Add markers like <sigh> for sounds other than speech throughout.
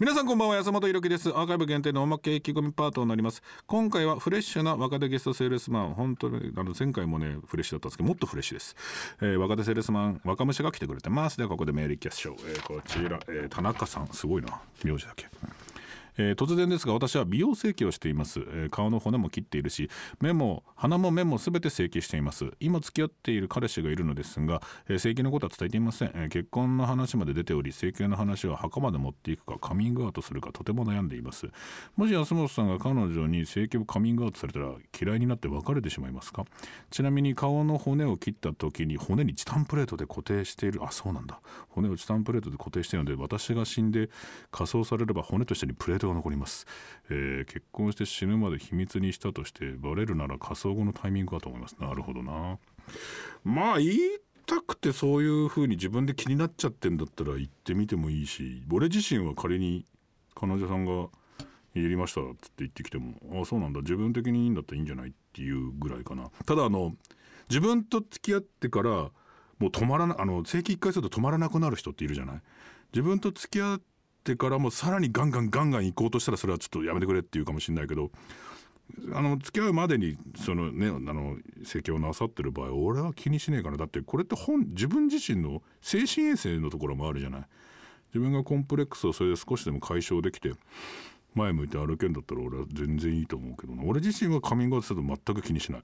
皆さんこんばんは安本博樹ですアーカイブ限定のおまけ意気込みパートになります今回はフレッシュな若手ゲストセールスマン本当にあの前回もねフレッシュだったんですけどもっとフレッシュです、えー、若手セールスマン若虫が来てくれてますではここでメールキャッシュ、えー、こちら、えー、田中さんすごいな名字だけ、えー、突然ですが私は美容整形をしています、えー、顔の骨も切っているし目も鼻も目も全て整形しています今付き合っている彼氏がいるのですが、えー、整形のことは伝えていません、え結婚の話まで出ており整形の話は墓まで持っていくかカミングアウトするかとても悩んでいますもし安本さんが彼女に整形をカミングアウトされたら嫌いになって別れてしまいますかちなみに顔の骨を切った時に骨にチタンプレートで固定しているあそうなんだ骨をチタンプレートで固定しているので私が死んで火葬されれば骨と一緒にプレートが残ります、えー、結婚して死ぬまで秘密にしたとしてバレるなら仮葬後のタイミングかと思いますなるほどなまあ言いたくてそういうふうに自分で気になっちゃってんだったら言ってみてもいいし俺自身は仮に彼女さんが「やりました」っつって言ってきても「ああそうなんだ自分的にいいんだったらいいんじゃない?」っていうぐらいかなただあの自分と付き合ってからもう止まらなあの正規1回すると止まらなくなる人っているじゃない自分と付き合っってからもさらにガンガンガンガン行こうとしたらそれはちょっとやめてくれって言うかもしれないけどあの付き合うまでにそのねあの席をなさってる場合俺は気にしねえからだってこれって本自分自身の精神衛生のところもあるじゃない自分がコンプレックスをそれで少しでも解消できて前向いて歩けんだったら俺は全然いいと思うけどな俺自身はカミングアウトすると全く気にしない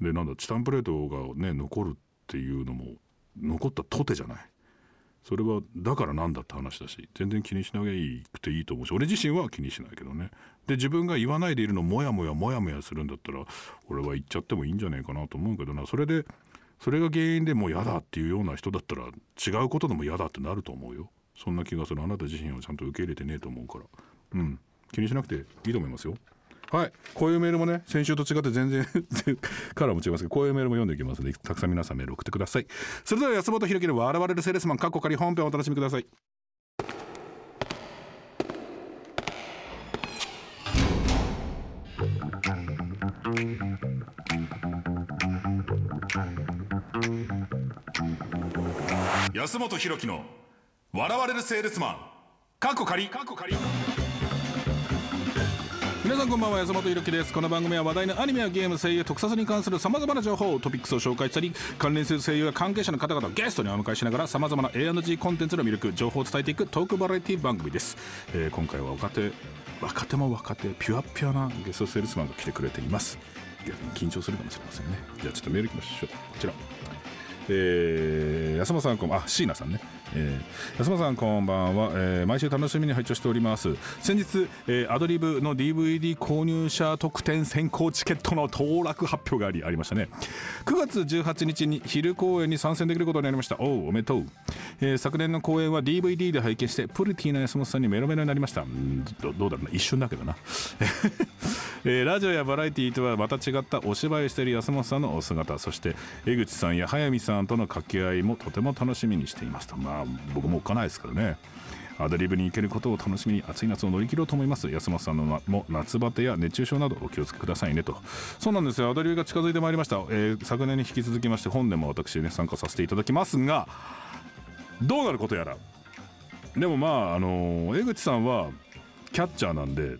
でなんだチタンプレートがね残るっていうのも残ったとてじゃないそれはだからなんだって話だし全然気にしなくていいと思うし俺自身は気にしないけどねで自分が言わないでいるのモヤモヤモヤモヤするんだったら俺は言っちゃってもいいんじゃねえかなと思うけどなそれでそれが原因でもう嫌だっていうような人だったら違うことでも嫌だってなると思うよそんな気がするあなた自身をちゃんと受け入れてねえと思うからうん気にしなくていいと思いますよはいこういうメールもね先週と違って全然 <laughs> カラーも違いますけどこういうメールも読んでいきますのでたくさん皆さんメール送ってくださいそれでは安本ひ樹の笑われるセールスマン過去仮本編をお楽しみください安本ひ樹の笑われるセールスマン過去仮過去仮皆さんこんばんは安本ゆるきですこの番組は話題のアニメやゲーム声優特撮に関するさまざまな情報トピックスを紹介したり関連する声優や関係者の方々をゲストにお迎えしながらさまざまな A&G コンテンツの魅力情報を伝えていくトークバラエティ番組です、えー、今回は若手若手も若手ピュアピュアなゲストセールスマンが来てくれています逆に緊張するかもしれませんねじゃあちょっとメールいきましょうこちらえー、安間さんこんは椎名さんねえー、安間さんこんばんは、えー、毎週楽しみに拝聴しております先日、えー、アドリブの DVD 購入者特典先行チケットの当落発表がありありましたね9月18日に昼公演に参戦できることになりましたおおおめでとう、えー、昨年の公演は DVD で拝見してプルティーな安本さんにメロメロになりましたどどうだろうな一瞬だけどな <laughs> えー、ラジオやバラエティーとはまた違ったお芝居している安本さんのお姿そして江口さんや速水さんとの掛け合いもとても楽しみにしていますとまあ僕もおっかないですからねアドリブに行けることを楽しみに暑い夏を乗り切ろうと思います安松さんのも夏バテや熱中症などお気をつけくださいねとそうなんですよアドリブが近づいてまいりました、えー、昨年に引き続きまして本年も私ね参加させていただきますがどうなることやらでもまああのー、江口さんはキャッチャーなんで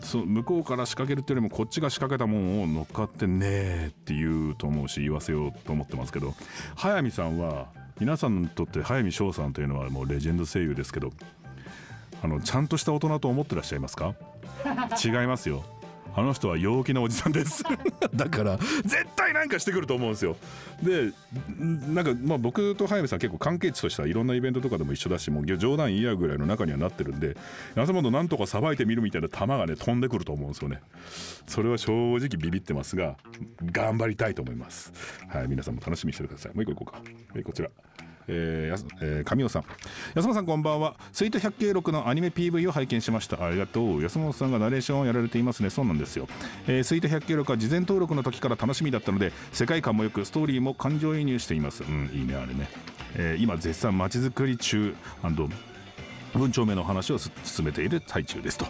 そ向こうから仕掛けるっていうよりもこっちが仕掛けたもんを乗っかってねえって言うと思うし言わせようと思ってますけど速水さんは皆さんにとって早見翔さんというのはもうレジェンド声優ですけどあのちゃんとした大人と思ってらっしゃいますか違いますよあの人は陽気なおじさんですだから絶対なんかしてくると思うんですよでなんかまあ僕と早見さん結構関係値としてはいろんなイベントとかでも一緒だしもう冗談言い合うぐらいの中にはなってるんで朝本なんとかさばいてみるみたいな球がね飛んでくると思うんですよねそれは正直ビビってますが頑張りたいと思いますはい皆さんも楽しみにしてくださいもう一個いこうかこちらえーえー、神尾さん安本さんこんばんはスイート百景録のアニメ PV を拝見しましたありがとう安本さんがナレーションをやられていますねそうなんですよ、えー、スイート百景録は事前登録の時から楽しみだったので世界観もよくストーリーも感情移入していますうんいいねあれね、えー、今絶賛まちづくり中分丁目の話を進めている最中ですと、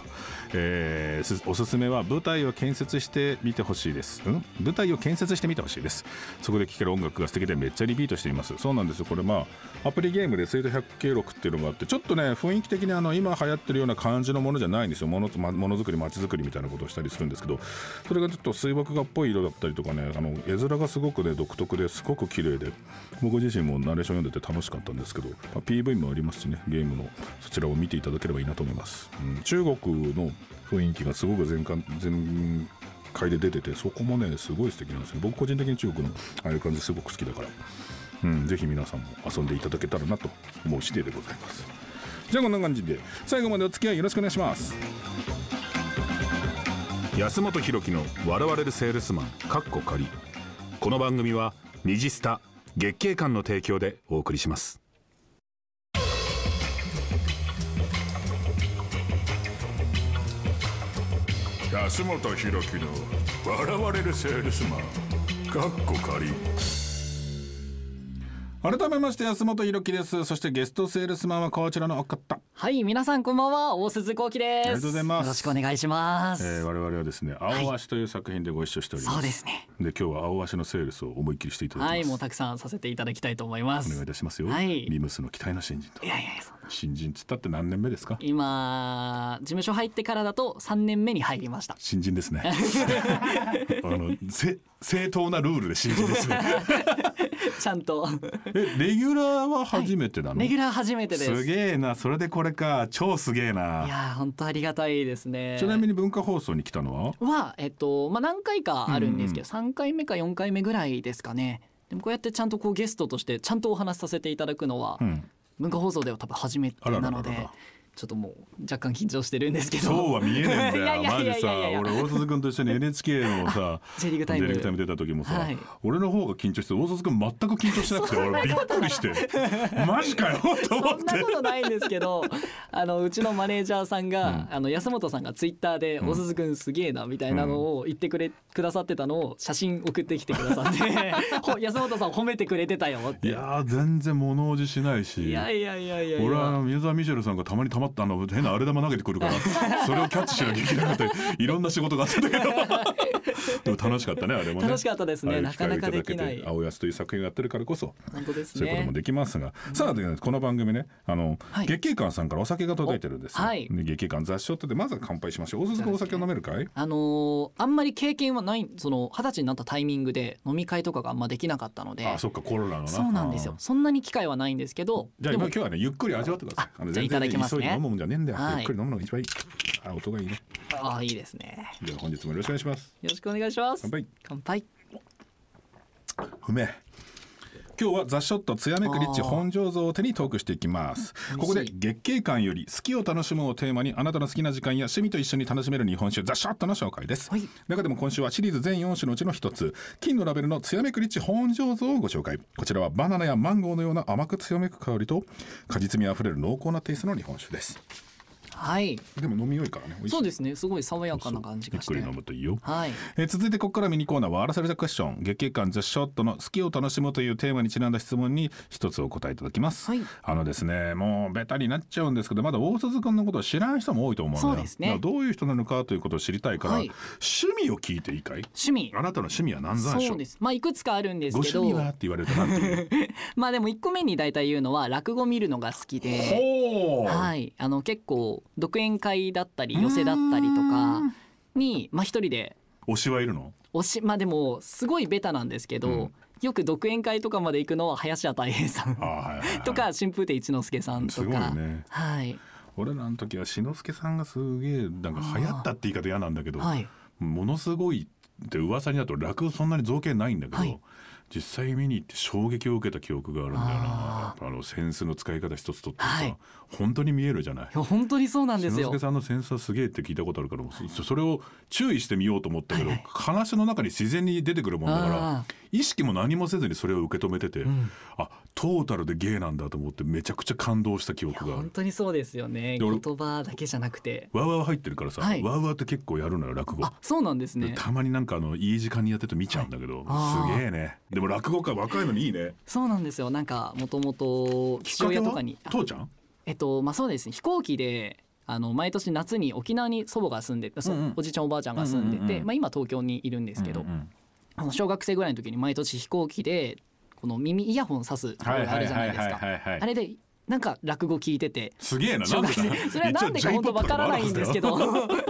えー、おすすめは舞台を建設してみてほしいです、うん、舞台を建設してみてほしいですそこで聴ける音楽が素敵でめっちゃリピートしていますそうなんですよこれまあアプリゲームで「スイート百景録」っていうのがあってちょっとね雰囲気的にあの今流行ってるような感じのものじゃないんですよもの,、ま、ものづくり街づくりみたいなことをしたりするんですけどそれがちょっと水墨画っぽい色だったりとかねあの絵面がすごくね独特ですごく綺麗で僕自身もナレーション読んでて楽しかったんですけど、まあ、PV もありますしねゲームのそちらを見ていただければいいなと思います、うん、中国の雰囲気がすごく全全開で出ててそこもねすごい素敵なんですね僕個人的に中国のああいう感じすごく好きだから、うん、ぜひ皆さんも遊んでいただけたらなと思う次第でございますじゃあこんな感じで最後までお付き合いよろしくお願いします安本博樹の「笑われるセールスマン」かっこ仮この番組は「虹スタ」月経館の提供でお送りします。安本博樹の笑われるセールスマンかっこ仮改めまして安本博樹ですそしてゲストセールスマンはこちらのお方はい皆さんこんばんは大鈴幸喜ですありがとうございますよろしくお願いします、えー、我々はですね青足という作品でご一緒しております、はい、そうですねで今日は青足のセールスを思いっきりしていただきますはいもうたくさんさせていただきたいと思いますお願いいたしますよ、はい、ビームスの期待の新人といやいや新人つったって何年目ですか今事務所入ってからだと3年目に入りました新人ですね <laughs> あの正当なルールで新人ですね <laughs> ちゃんとえレギュラーは初めてなの、はい、レギュラー初めてですすげえなそれでこれか超すげえないや本当ありがたいですねちなみに文化放送に来たのははえっとまあ何回かあるんですけど、ううん、3回目か4回目ぐらいですかねでもこうやってちゃんとこうゲストとしてちゃんとお話しさせていただくのは、うん、文化放送では多分初めてなのでちょっともう若干緊張してるんですけどそうは見えないんだよマジさ俺大鈴君と一緒に NHK のさ J リーグタイム出た時もさ、はい、俺の方が緊張して大鈴君全く緊張しなくて俺びっくりしてマジかよと思ってそんなことないんですけど <laughs> あのうちのマネージャーさんが、うん、あの安本さんがツイッターで「大鈴君すげえな」みたいなのを言ってくれ、うん、くださってたのを写真送ってきてくださって「<laughs> 安本さん褒めてくれてたよ」っていや全然物おじしないしいやいやいやいや俺は宮沢ミシェルさんがたまにたまっあの変な荒れ玉投げてくるからそれをキャッチしなきゃいけなくていろんな仕事があったんだけど <laughs> でも楽しかったねあれもね楽しかったですねなかなかできない青安という作品をやってるからこそ本当です、ね、そういうこともできますが、うん、さあ、この番組ねあの、はい、月経館さんからお酒が届いてるんですよ、はい、月経館雑誌をってまずは乾杯しましょう大鈴君お酒を飲めるかいあのー、あんまり経験はないその二十歳になったタイミングで飲み会とかがあんまできなかったのであそっかコロナのなそうなんですよそんなに機会はないんですけどじゃあ今日はねゆっくり味わってくださいじゃあいただきますね飲むもんじゃねえんだよ、はい、ゆっくり飲むのが一番いいあ音がいいねああいいですねでは本日もよろしくお願いしますよろしくお願いします乾杯乾杯うめ今日はザ・ショットつやめくリッチ本醸造を手にトークしていきますここで月経感より好きを楽しむをテーマにあなたの好きな時間や趣味と一緒に楽しめる日本酒ザ・ショットの紹介です、はい、中でも今週はシリーズ全4種のうちの一つ金のラベルのつやめくリッチ本醸造をご紹介こちらはバナナやマンゴーのような甘く強めく香りと果実味あふれる濃厚なテイストの日本酒ですはい。でも飲みよいからね。そうですね。すごい爽やかな感じがして。ゆっくり飲むといいよ。はい。えー、続いてここからミニコーナーは荒らされたクッション月経感ザショットの好きを楽しむというテーマにちなんだ質問に一つお答えいただきます。はい。あのですね、もうベタになっちゃうんですけど、まだ大鈴君のことを知らん人も多いと思うんそうですね。どういう人なのかということを知りたいから、はい、趣味を聞いていいかい？趣味。あなたの趣味は何ぞしょそうです。まあいくつかあるんですけど。ご趣味はって言われるとなんていう。<laughs> まあでも一個目に大体言うのは落語見るのが好きで。ほう。はい。あの結構独演会だったり寄せだったりとかにまあ一人で推しはいるの推しまあでもすごいベタなんですけど、うん、よく独演会とかまで行くのは林家たい平さんはい、<laughs> とか春風亭一之輔さんとか。ね、はい俺らの時は志の輔さんがすげえなんか流行ったって言い方嫌なんだけど、はい、ものすごいって噂になると楽そんなに造形ないんだけど、はい、実際見に行って衝撃を受けた記憶があるんだよなあのセンスの使い方一つとってさ、はい、本当に見えるじゃない本当にそうなんですよさんのセンスはすげえって聞いたことあるから、それを注意してみようと思ったけど、はい、話の中に自然に出てくるもんだから意識も何もせずにそれを受け止めてて、うん、あトータルで芸なんだと思ってめちゃくちゃ感動した記憶が本当にそうですよね言葉だけじゃなくてわわわ入ってるからさ、はい、わわって結構やるのよ落語そうなんですねたまになんかあのいい時間にやってて見ちゃうんだけど、はい、すげえねでも落語家若いのにいいねそうなんですよなんかもともと父親とかに父ちゃんえっとまあそうですね飛行機であの毎年夏に沖縄に祖母が住んで、うんうん、おじいちゃんおばあちゃんが住んでて、うんうんうん、まあ、今東京にいるんですけど、うんうん、あの小学生ぐらいの時に毎年飛行機でこの耳イヤホンさすあれじゃないですかあれでなんか落語聞いててすげえな <laughs> それはなんでか本当わからないんですけど <laughs>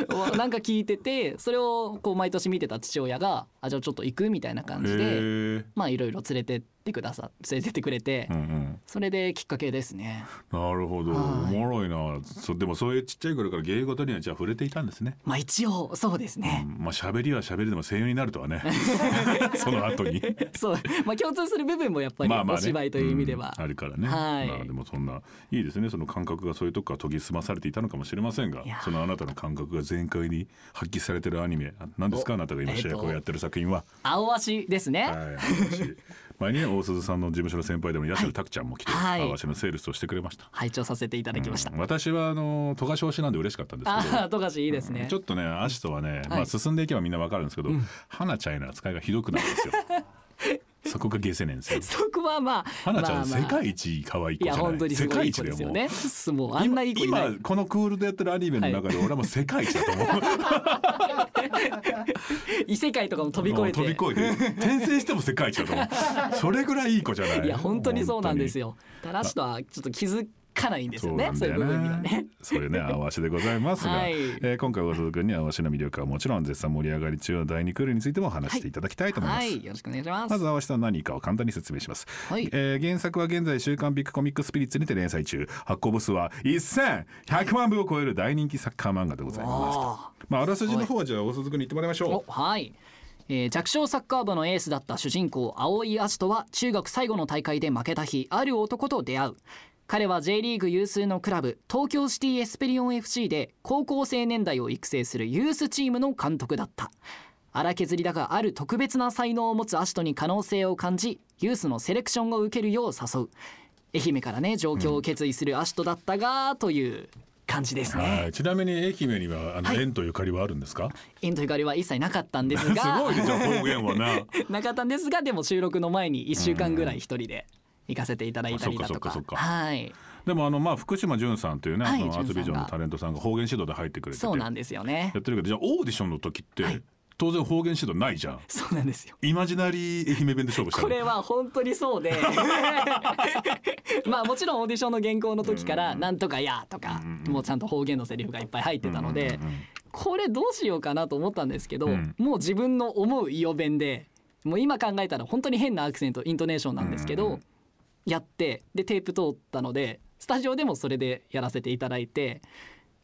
<laughs> なんか聞いててそれをこう毎年見てた父親が「あじゃあちょっと行く?」みたいな感じでまあいろいろ連れてっってくださ連れてってくれて、うんうん、それできっかけですねなるほど、おもろいなそでもそういうちっちゃい頃から芸事にはじゃあ触れていたんですねまあ一応そうですね、うん、まあ喋りは喋りでも声優になるとはね <laughs> その後にそうまあ共通する部分もやっぱりままあお芝居という意味では、あうん、あるからね、はい、まあ、でもそんないいですねその感覚がそういうとこから研ぎ澄まされていたのかもしれませんがそのあなたの感覚が全開に発揮されてるアニメ何ですかあなたが今主役をやってる作品は、えー、青足ですね、はい、前に、大鈴さんの事務所の先輩でもいらっしゃる拓ちゃんも来て、はい、私のセールスをしてくれました拝聴させていただきました、うん、私はあの富樫推しなんで嬉しかったんですけど富樫いいですね、うん、ちょっとねアシトはね、まあ、進んでいけばみんなわかるんですけど、はい、花ちゃんへの扱いがひどくなるんですよ <laughs> そこがゲセんですよ。<laughs> そこはまあ、花ちゃん、世界一可愛い子じゃない。いや本当に世界一だよもう。もうあんないい子今このクールでやってるアニメの中で俺はもう世界一だと思う。<laughs> 異世界とかも飛び越えて飛び越えて転生しても世界一だと思う。<laughs> それぐらいいい子じゃない。いや本当にそうなんですよ。だらしとはちょっと気づかないんですよね。そう、ね,、いう部ね。そういうね、あわせでございますが、はい、えー、今回、大里君にあわしの魅力はもちろん、絶賛盛り上がり中の第二クールについても話していただきたいと思います。はい、はい、よろしくお願いします。まず、あわしとは何かを簡単に説明します。はい、えー、原作は現在、週刊ビッグコミックスピリッツにて連載中、発行部数は一千百万部を超える大人気サッカー漫画でございます。まあ、あらすじの方は、じゃあ、大里君に言ってもらいましょう。はい。えー、弱小サッカー部のエースだった主人公青井葦人は中学最後の大会で負けた日ある男と出会う彼は J リーグ有数のクラブ東京シティエスペリオン FC で高校生年代を育成するユースチームの監督だった荒削りだがある特別な才能を持つアシトに可能性を感じユースのセレクションを受けるよう誘う愛媛からね状況を決意するアシトだったが、という感じですね、はい、ちなみに愛媛にはあの、はい、縁とゆかりはあるんですか縁とゆかりは一切なかったんですがすごいじゃん方言はな <laughs> なかったんですがでも収録の前に1週間ぐらい一人で、うん行かせていただいたりだとか。かかはいでもあのまあ福島淳さんというね、はい、あのアーツビジョンのタレントさんが方言指導で入ってくれてそうなんですよねやってるけどじゃあオーディションの時って、はい、当然方言指導ないじゃんそうなんですよイマジナリー愛媛弁で勝負したこれは本当にそうで <laughs> <laughs> まあもちろんオーディションの原稿の時から「なんとかや」とか、もうちゃんと方言のセリフがいっぱい入ってたので、これどうしようかなと思ったんですけど、もう自分の思う伊予弁でもう今考えたら本当に変なアクセントイントネーションなんですけど、やってでテープ通ったのでスタジオでもそれでやらせていただいて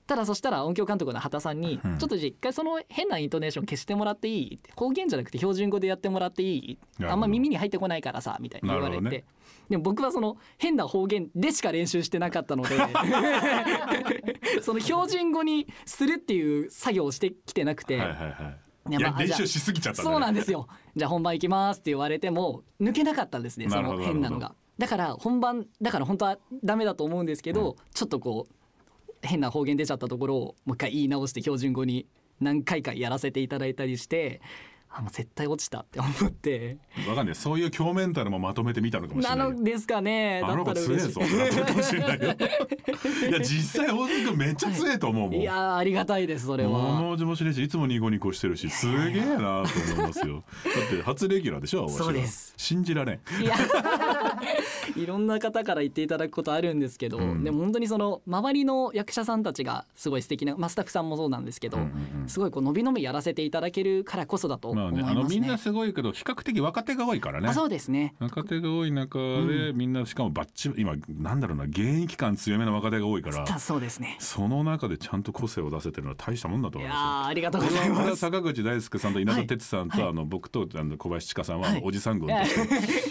ただそしたら音響監督の畑さんに「ちょっとじゃあ一回その変なイントネーション消してもらっていい?」方言じゃなくて標準語でやってもらっていいあんま耳に入ってこないからさみたいに言われて、ね、でも僕はその変な方言でしか練習してなかったので <laughs> その標準語にするっていう作業をしてきてなくて。はいはいはいやまあ、練習しすぎちゃった、ね、そうなんですよじゃあ本番行きますって言われても抜けなかったんですねその変なのがだから本番だから本当はダメだと思うんですけど、うん、ちょっとこう変な方言出ちゃったところをもう一回言い直して標準語に何回かやらせていただいたりしてあの絶対落ちたって思って分かんないそういう強面たるもまとめてみたのかもしれないなのですかねだったら嬉しい <laughs> いや実際大津くめっちゃ強えと思う、はい、いやありがたいですそれは物面白いしいつもニコニコしてるしすげえなと思いますよだって初レギュラーでしょそうです信じられんいや <laughs> いろんな方から言っていただくことあるんですけど、うん、でも本当にその周りの役者さんたちがすごい素敵なまあスタッフさんもそうなんですけど、うんうんうん、すごいこう伸び伸びやらせていただけるからこそだと、ね、ね、あのみんなすごいけど比較的若手が多いからねそうですね若手が多い中で、うん、みんなしかもバッチ今なんだろうな現役感強めの若手が多いから <laughs> そうですねその中でちゃんと個性を出せてるのは大したもんだと思いますありがとうございます坂口大輔さんと稲田哲さんと、はい、あの僕とあの小林千佳さんは、はい、おじさん軍とし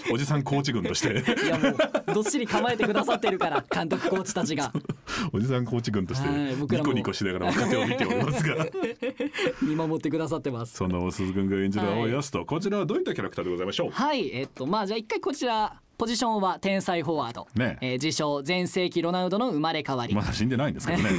て、<laughs> おじさんコーチ軍としていやもうどっしり構えてくださってるから監督コーチたちが <laughs> おじさんコーチ軍としてニコニコしながら若手を見ておりますが <laughs> 見守ってくださってますその鈴君が演じる青いスとこちらはどういったキャラクターでございましょうはいえっとまあじゃあ一回こちらポジションは天才フォワード、ねえー、自称全盛期ロナウドの生まれ変わりまだ死んでないんですけどね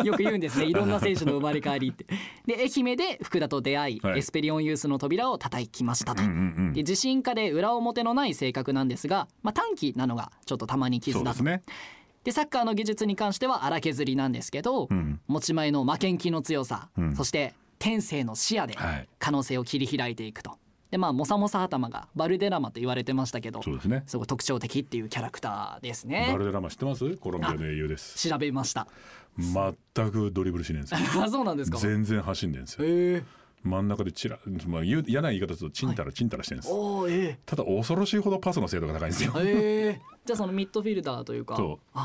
<laughs> よく言うんですねいろんな選手の生まれ変わりって <laughs> で愛媛で福田と出会い、はい、エスペリオンユースの扉を叩きましたと、うんうんうん、で自信家で裏表のない性格なんですが、まあ、短期なのがちょっとたまにでと、ね、でサッカーの技術に関しては荒削りなんですけど、うん、持ち前の負けん気の強さ、うん、そして天性の視野で可能性を切り開いていくと。でまあモサモサ頭がバルデラマと言われてましたけどそうですねすごい特徴的っていうキャラクターですねバルデラマ知ってますコロンビアの英雄です調べました全くドリブルしないんです <laughs> そうなんですか全然走んでんですよ、えー真ん中でちら、まあ、嫌な言い方だとちんたらちんたらしてるんです、はいえー、ただ恐ろしいほどパスの精度が高いんですよ、えー、<laughs> じゃあそのミッドフィルダーというか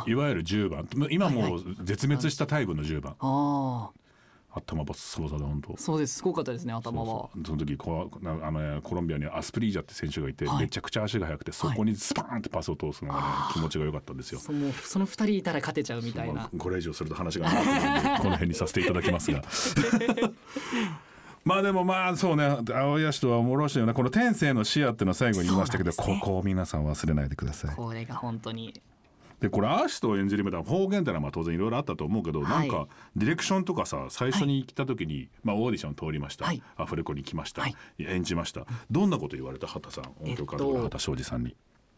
いわゆる10番今もう絶滅したタイプの10番、はい、頭バッさバサで本当そうですすごかったですね頭はその時コあのコロンビアにアスプリージャって選手がいて、はい、めちゃくちゃ足が速くてそこにスパーンってパスを通すのが、ね、気持ちが良かったんですよそのその2人いたら勝てちゃうみたいなこれ以上すると話がないこの辺にさせていただきますが <laughs> まあでもまあそうね青谷市とはおもろしいようなこの天性の視野っていうのは最後に言いましたけど、ね、ここを皆さん忘れないでくださいこれが本当にでこれアーシと演じるまでは方言ってのはまあ当然いろいろあったと思うけど、はい、なんかディレクションとかさ最初に来た時に、はい、まあ、オーディション通りました、はい、アフレコに来ました、はい、演じましたどんなこと言われた畑さん音響監督の畑庄司さんに。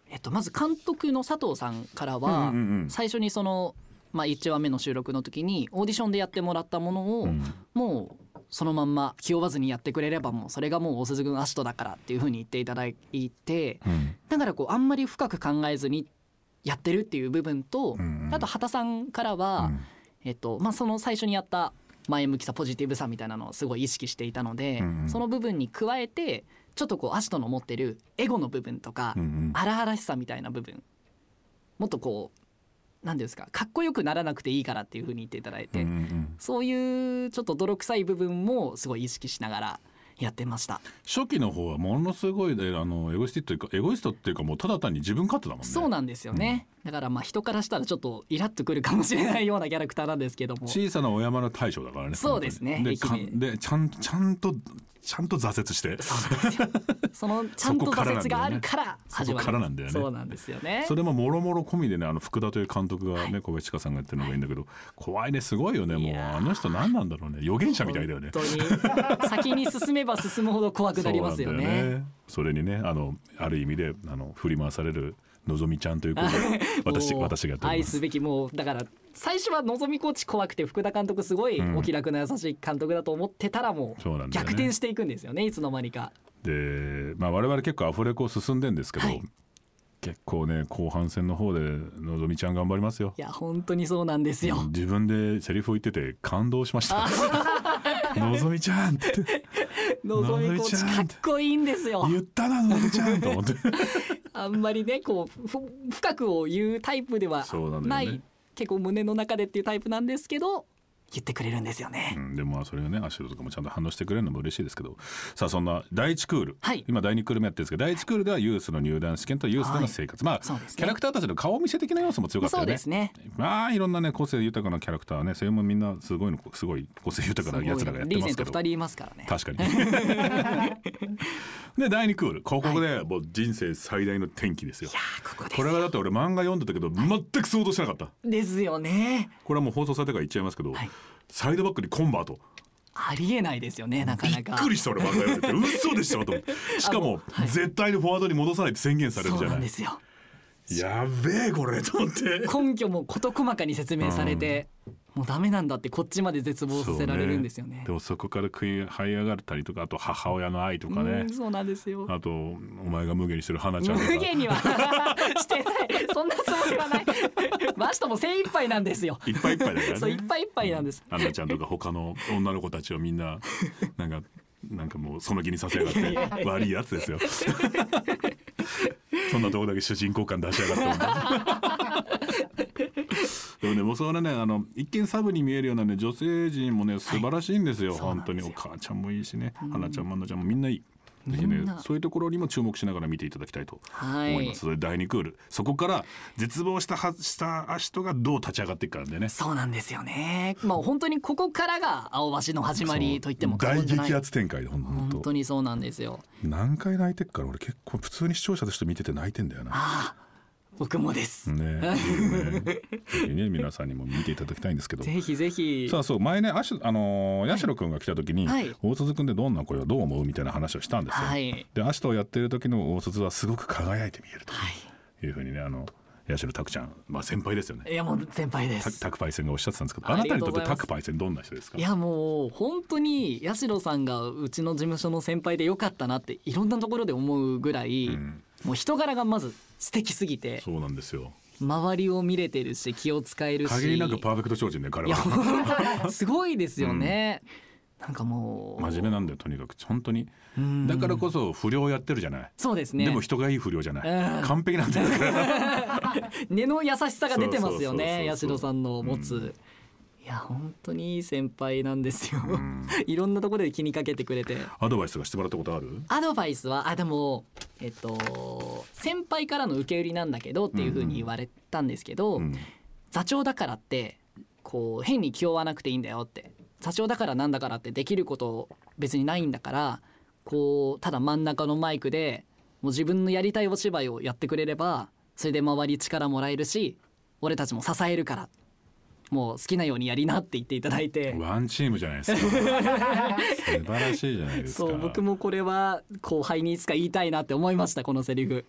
えっと、まず監督の佐藤さんからは、最初にその、まあ、1話目の収録の時にオーディションでやってもらったものを、もうそのまんま気負わずにやってくれればもうそれがもうおすずくんアシトだからっていうふうに言っていただいて、うん、だからこうあんまり深く考えずにやってるっていう部分と、うんあと畑さんからは、うん、えっとまあ、その最初にやった前向きさポジティブさみたいなのをすごい意識していたので、うんその部分に加えてちょっとこうアシトの持ってるエゴの部分とか、荒々しさみたいな部分もっとこう何ですかかっこよくならなくていいからっていうふうに言っていただいて、うんうん、そういうちょっと泥臭い部分もすごい意識しながら。やってました初期の方はものすごいあのエゴイスティうかエゴイストっていうかもうただ単に自分勝手だもんねそうなんですよね、だからまあ人からしたらちょっとイラッとくるかもしれないようなキャラクターなんですけども小さなお山の大将だからねそうですねでちゃんちゃんとちゃんと挫折してそのちゃんと挫折があるから始まるそこからなんだよねそうなんですよねそれももろもろ込みでねあの福田という監督がね小林香さんがやってるのがいいんだけど、怖いねすごいよねもうあの人何なんだろうね予言者みたいだよね本当に先に進めば進むほど怖くなりますよね <laughs> それにねあのある意味であの振り回されるのぞみちゃんという子が <laughs> 私私が愛すべきもうだから最初はのぞみコーチ怖くて福田監督すごいお気楽な優しい監督だと思ってたらもう逆転していくんですよね、ね、いつの間にか。で、まあ、我々結構アフレコ進んでんですけど、はい、結構ね後半戦の方でのぞみちゃん頑張りますよいや本当にそうなんですよ自分でセリフを言ってて感動しました <laughs> のぞみちゃんって <laughs> のぞみコーチかっこいいんですよ言ったなのぞみちゃんと思ってあんまりねこう深くを言うタイプではない、ね、結構胸の中でっていうタイプなんですけど言ってくれるんですよね、うん、でもそれがね足シとかもちゃんと反応してくれるのも嬉しいですけどさあそんな第一クール、はい、今第二クールもやってるんですけど第一クールではユースの入団試験とユースでの生活、はい、まあ、ね、キャラクターたちの顔見せ的な要素も強かったよねそうですねまあいろんなね個性豊かなキャラクターねそれもみんなすごいのすごい個性豊かなやつらがやってますけど人いますからね確かに <laughs> で第二クールここで、もう人生最大の転機ですよ、はい、こここれはだって俺漫画読んでたけど全く想像しなかった、ですよねこれはもう放送されてから言っちゃいますけど、はいサイドバックにコンバートありえないですよねなかなかびっくりした俺漫画読んて嘘でしょと <laughs> しかも、はい、絶対にフォワードに戻さないって宣言されるじゃないですよやべえこれと思って根拠も事細かに説明されて、うんもうダメなんだってこっちまで絶望させられるんですよね、ね、でもそこから食い這い上がったりとかあと母親の愛とかね、うそうなんですよあとお前が無限にしてる花ちゃん無限にはしてないそんなつもりはない <laughs> ましとも精一杯なんですよいっぱいいっぱいだから、ね、そういっぱいいっぱいなんです、うん、ちゃんとか他の女の子たちをみんな <laughs> なんかなんかもうその気にさせやがって <laughs> 悪いやつですよそんなとこだけ主人公感出しやがってでもね僕はねあの一見サブに見えるようなね女性陣もね素晴らしいんですよ、はい、本当にお母ちゃんもいいしね、うん、花ちゃんまなちゃんもみんないい。ぜひね、そういうところにも注目しながら見ていただきたいと思います。はい、第2クール、そこから絶望したはした人がどう立ち上がっていくかでね。そうなんですよね。もう本当にここからが青橋の始まりと言っても大激アツ展開で本当にそうなんですよ。何回泣いてっから俺結構普通に視聴者として見てて泣いてんだよな。あ僕もです。ね、ね皆さんにも見ていただきたいんですけど。ぜひぜひ。さあ、そう、前ね、あし、あのー、やしろ君が来た時に、はい、大卒君でどんな声をどう思うみたいな話をしたんですよ。はい、で、あしとやってる時の大卒はすごく輝いて見えるというふうにね、あの。八代拓ちゃん、まあ先輩ですよね。いやもう先輩です。拓パイセンがおっしゃってたんですけど、あなたにとって拓パイセンどんな人ですか。いやもう本当に八代さんがうちの事務所の先輩でよかったなっていろんなところで思うぐらい、うんもう人柄がまず素敵すぎてそうなんですよ周りを見れてるし気を使えるし限りなくパーフェクト超人ね彼はすごいですよね、うん、なんかもう真面目なんだよとにかく本当にだからこそ不良やってるじゃないそうですねでも人がいい不良じゃない完璧なんだよ <laughs> 根の優しさが出てますよね八代さんの持つ、うんいや本当にいい先輩なんですよ、うん、いろんなところで気にかけてくれてアドバイスがしてもらったことあるアドバイスはあでもえっと先輩からの受け売りなんだけどっていうふうに言われたんですけど、うん、座長だからってこう変に気負わなくていいんだよって座長だからなんだからってできること別にないんだからこうただ真ん中のマイクでもう自分のやりたいお芝居をやってくれればそれで周り力もらえるし俺たちも支えるからもう好きなようにやりなって言っていただいてワンチームじゃないですか <laughs> 素晴らしいじゃないですかそう僕もこれは後輩にいつか言いたいなって思いましたこのセリフ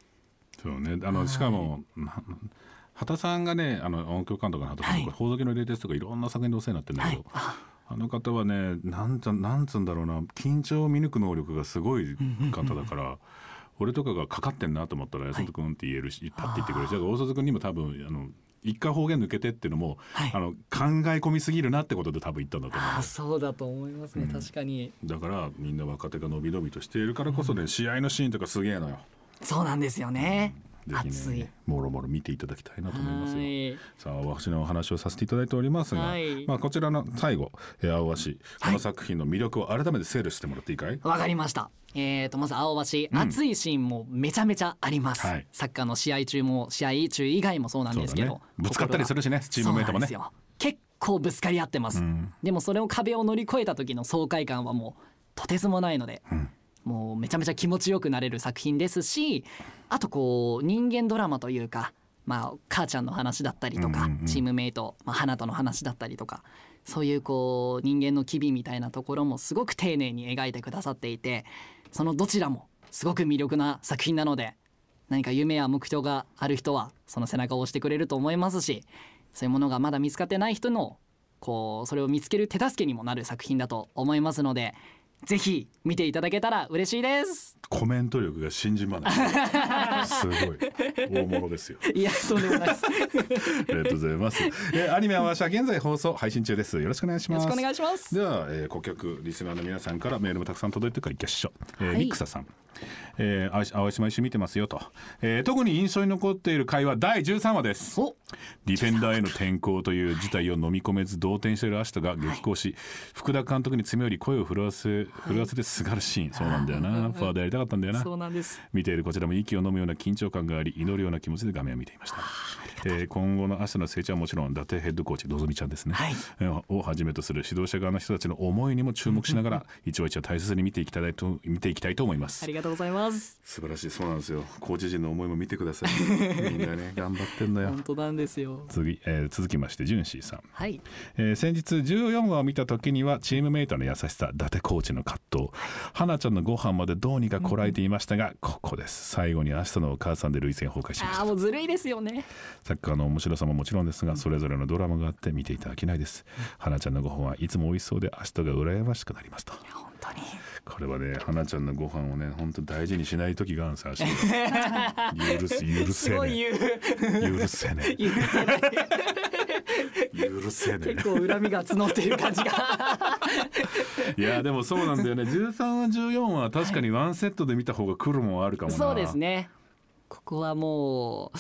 そうねあのしかも、畑さんがねあの音響監督の畑さんとか「宝石のレです」とかいろんな作品でお世話になってるんだけど、はい、あの方はねなんゃなんつうんだろうな緊張を見抜く能力がすごい方だから。俺とかがかかってんなと思ったら「安本君」って言えるし、はい、パッて言ってくれるじゃあ、大里君にも多分あの一回方言抜けてっていうのも、はい、あの考え込みすぎるなってことで多分言ったんだと思うそうだと思いますね、うん、確かにだからみんな若手が伸び伸びとしているからこそね、うん、試合のシーンとかすげえのよそうなんですよね、ぜひね、もろもろ見ていただきたいなと思いますよ。さあ、私のお話をさせていただいておりますが、まあ、こちらの最後、えー、青足、この作品の魅力を改めてセールしてもらっていいかい。わかりました。えー、とまず青橋、う熱いシーンもめちゃめちゃあります、はい、サッカーの試合中も試合中以外もそうなんですけど、ね、ぶつかったりするしねチームメイトもね結構ぶつかり合ってます、うん、でもそれを壁を乗り越えた時の爽快感はもうとてつもないので、うん、もうめちゃめちゃ気持ちよくなれる作品ですしあとこう人間ドラマというか、まあ、母ちゃんの話だったりとか、うんうんうん、チームメイト、まあ、花との話だったりとかそういうこう人間の機微みたいなところもすごく丁寧に描いてくださっていてそのどちらもすごく魅力な作品なので何か夢や目標がある人はその背中を押してくれると思いますしそういうものがまだ見つかってない人のこうそれを見つける手助けにもなる作品だと思いますのでぜひ見ていただけたら嬉しいですコメント力が信じまない <laughs> すごい大物ですよいやとんでもないですありがとうございますえー、アニメは現在放送配信中ですよろしくお願いしますよろしくお願いしますでは、えー、顧客リスナーの皆さんからメールもたくさん届いてからいきましょう、えー、はい、ミクサさんえー、青島一緒見てますよと、えー、特に印象に残っている会話第13話ですディフェンダーへの転向という事態を飲み込めず動転しているアシが激高し、はい、福田監督に詰め寄り声を震わせ震わせてすがるシーン、そうなんだよなファーでやりたかったんだよなそうなんです見ているこちらも息を飲むような緊張感があり祈るような気持ちで画面を見ていました、えー、今後の明日の成長はもちろん伊達ヘッドコーチのぞみちゃんですね、はい、をはじめとする指導者側の人たちの思いにも注目しながら一応一応大切に見ていきたいと見ていきたいと思いますありがとうございます素晴らしいそうなんですよコーチ陣の思いも見てくださいみんなね頑張ってんだよ本当なんですよ次、えー、続きましてジュンシーさん、はいえー、先日14話を見た時にはチームメイトの優しさ伊達コーチのの葛藤花ちゃんのご飯までどうにかこらえていましたが、うん、ここです最後に明日のお母さんで涙腺崩壊しましたあもうずるいですよねサッカーの面白さももちろんですが、それぞれのドラマがあって見ていただけないです、うん、花ちゃんのご飯はいつも美味しそうで明日が羨ましくなりますと本当にこれはね花ちゃんのご飯をね本当大事にしない時があるんさし <laughs> 許す許せね許せね許せね許せね結構恨みが募っている感じが <laughs> いやでもそうなんだよね13話14は確かにワンセットで見た方が来るもんあるかもそうですねここはもう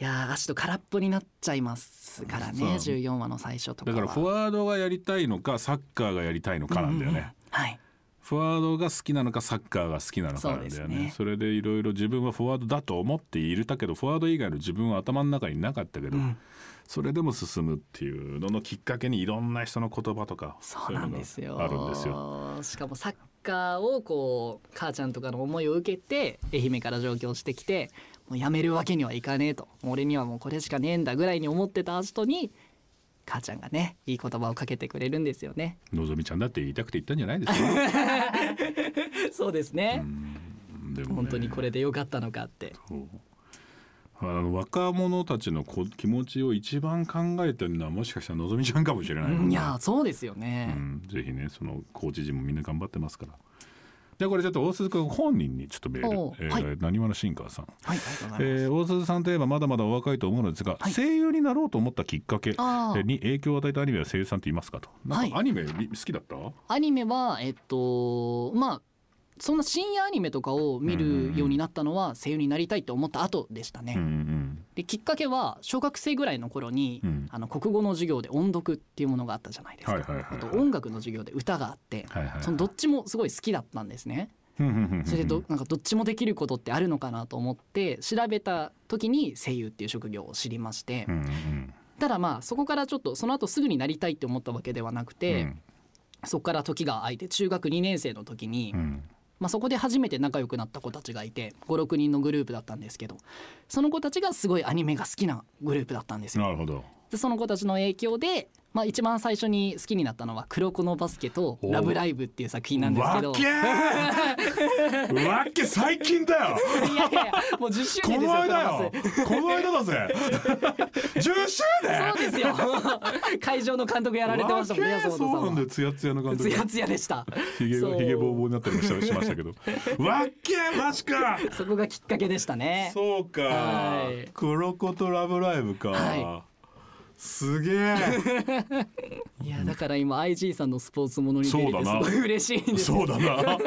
いや足と空っぽになっちゃいますからね14話の最初とかだからフォワードがやりたいのかサッカーがやりたいのかなんだよね、うん、はいフォワードが好きなのかサッカーが好きなのかなんだよね。そねそれでいろいろ自分はフォワードだと思っていたけどフォワード以外の自分は頭の中になかったけど、うん、それでも進むっていうののきっかけにいろんな人の言葉とかそうなんですよあるんですよ。しかもサッカーをこう母ちゃんとかの思いを受けて愛媛から上京してきてもうやめるわけにはいかねえと俺にはもうこれしかねえんだぐらいに思ってた人に母ちゃんがねいい言葉をかけてくれるんですよねのぞみちゃんだって言いたくて言ったんじゃないですか <laughs> そうですねでもね本当にこれでよかったのかってあの若者たちのこ気持ちを一番考えてるのはもしかしたらのぞみちゃんかもしれない、いやそうですよね、うん、ぜひねその高知陣もみんな頑張ってますからじゃこれちょっと大鈴君本人にちょっとメール、えーなにわの新川さん、はいえー、大鈴さんといえばまだまだお若いと思うのですが、はい、声優になろうと思ったきっかけに影響を与えたアニメは声優さんっていますかとなんかアニメ好きだった、アニメはえっとまあそんな深夜アニメとかを見るようになったのは声優になりたいと思った後でしたね。うんうん、できっかけは小学生ぐらいの頃に、うん、あの国語の授業で音読っていうものがあったじゃないですか、あと音楽の授業で歌があって、はいはいはい、そのどっちもすごい好きだったんですね。それでどなんかどっちもできることってあるのかなと思って調べた時に声優っていう職業を知りまして、うんうん、ただまあそこからちょっとその後すぐになりたいって思ったわけではなくて、うん、そこから時が空いて中学2年生の時に、うんまあ、そこで初めて仲良くなった子たちがいて56人のグループだったんですけどその子たちがすごいアニメが好きなグループだったんですよ。なるほどでその子たちの影響で、まあ、一番最初に好きになったのは「黒子のバスケ」と「ラブライブ」っていう作品なんですけどわけ <laughs> わけ最近だよいやいやもう10周年ですよこの間よこの間だぜ1 <laughs> 周年そうですよ会場の監督やられてましたもんねそうなんだよツヤツヤの監督ツヤツヤでしたひげひげボーボーになったりもしましたけど <laughs> わけマジかそこがきっかけでしたねそうか黒子とラブライブか、はいすげえ <laughs> いやだから今 IG さんのスポーツものに出れてすごい嬉しいんですそうだな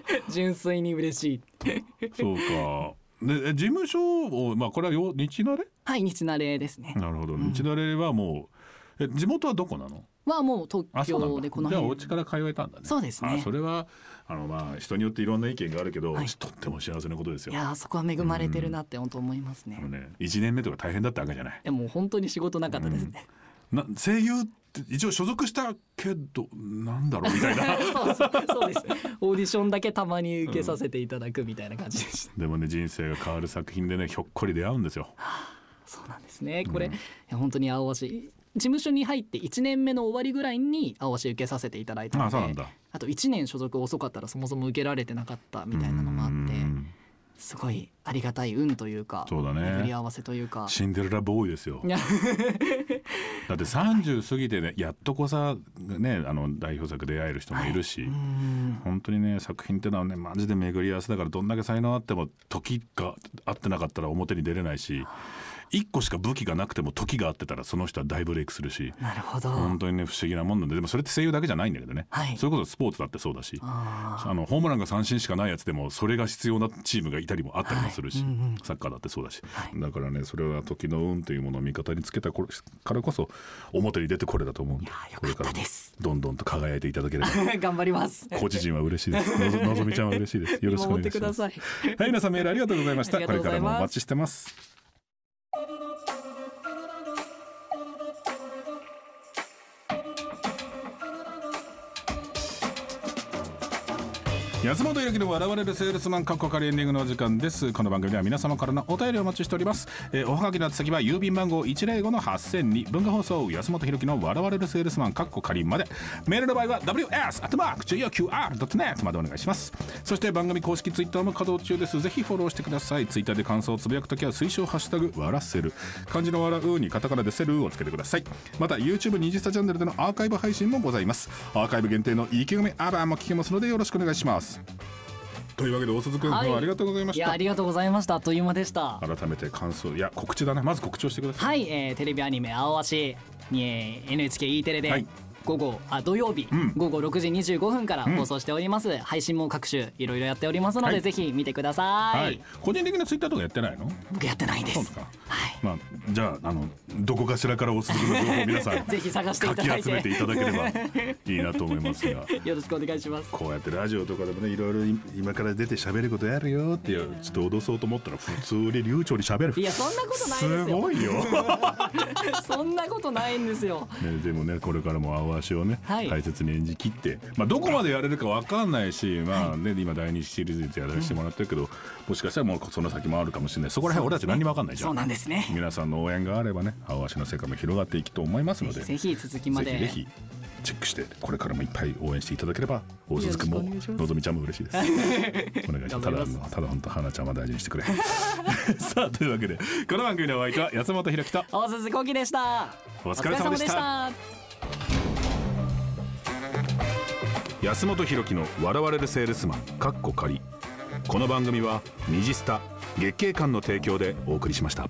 <laughs> 純粋に嬉しいそうかで事務所をまあこれは日慣れはい日慣れですねなるほど日慣れはもう、うん、え地元はどこなのはもう東京でこの辺じゃあお家から通えたんだねそうですねそれはあのまあ人によっていろんな意見があるけど、はい、とっても幸せなことですよいやそこは恵まれてるなって本当思いますね,、うね年目とか大変だったわけじゃないいもう本当に仕事なかったですね、な声優って一応所属したけどなんだろうみたいな <laughs> そうですオーディションだけたまに受けさせていただくみたいな感じでした、うん、でもね人生が変わる作品でねひょっこり出会うんですよ、そうなんですねこれ、うん、本当に青々い事務所に入って1年目の終わりぐらいに青足受けさせていただいたのでああと1年所属遅かったらそもそも受けられてなかったみたいなのもあってすごいありがたい運というかそうだね巡り合わせというかシンデレラボーイですよ <laughs> だって30過ぎてねやっとこさ、ね、あの代表作出会える人もいるし、はい、本当にね作品ってのはねマジで巡り合わせだからどんだけ才能あっても時が合ってなかったら表に出れないし1個しか武器がなくても時があってたらその人は大ブレイクするしなるほど本当にね不思議なもんなんででもそれって声優だけじゃないんだけどね、はい、それこそスポーツだってそうだしあのホームランが三振しかないやつでもそれが必要なチームがいたりもあったりもするし、はいうんうん、サッカーだってそうだし、はい、だからねそれは時の運というものを味方につけたからこそ表に出てこれだと思うんでこれからどんどんと輝いていただければ頑張りますコーチ陣は嬉しいですのぞ <laughs> のぞみちゃんは嬉しいですよろしくお願いしますはい皆さんメールありがとうございましたこれからもお待ちしてます Baby, that's 安本ゆきの笑われるセールスマンカッコリエンディングのお時間ですこの番組では皆様からのお便りをお待ちしております、えー、おはがきの宛先は郵便番号105-8002文化放送安本ゆきの笑われるセールスマンカッコ仮までメールの場合は ws.joqr.net までお願いしますそして番組公式ツイッターも稼働中ですぜひフォローしてくださいツイッターで感想をつぶやくときは推奨ハッシュタグわせる漢字の笑うにカタカナでせるをつけてくださいまた YouTube 二次スタチャンネルでのアーカイブ配信もございますアーカイブ限定の意気込みアバーも聞けますのでよろしくお願いします。というわけで大鈴君、はい、ありがとうございましたいやありがとうございましたあっという間でした改めて感想いや告知だねまず告知をしてくださいはい、えー、テレビアニメ「青足」に NHKE テレで、はい午後あ土曜日、うん、午後6時25分から放送しております、うん、配信も各種いろいろやっておりますので、はい、ぜひ見てください、はい、個人的なツイッターとかやってないの僕やってないですはい、まあ、じゃああのどこかしらからおすすめの情報を皆さん <laughs> ぜひ探していただいて集めていただければいいなと思いますが <laughs> よろしくお願いしますこうやってラジオとかでもねいろいろ今から出て喋ることやるよっていうちょっと脅そうと思ったら普通に流暢に喋るいやそんなことないすごいよ <laughs> そんなことないんですよ、ね、でもねこれからもわ話をね、はい、大切に演じきって、まあ、どこまでやれるか分かんないし、まあね、はい、今第2シリーズでやらせてもらってるけど、うん、もしかしたらもうその先もあるかもしれないそこら辺俺たち何も分かんないじゃんそうなんですね皆さんの応援があればね青足の世界も広がっていくと思いますのでぜひ続きまでぜひぜひチェックしてこれからもいっぱい応援していただければ大鈴くものぞみちゃんも嬉しいです <laughs> お願いしますただただ本当花ちゃんは大事にしてくれ <laughs> さあというわけでこの番組のお相手は安本ひろきと大鈴こきでしたお疲れ様でした安本博樹の「笑われるセールスマン」かっこ仮この番組は「虹スタ」月経館の提供でお送りしました。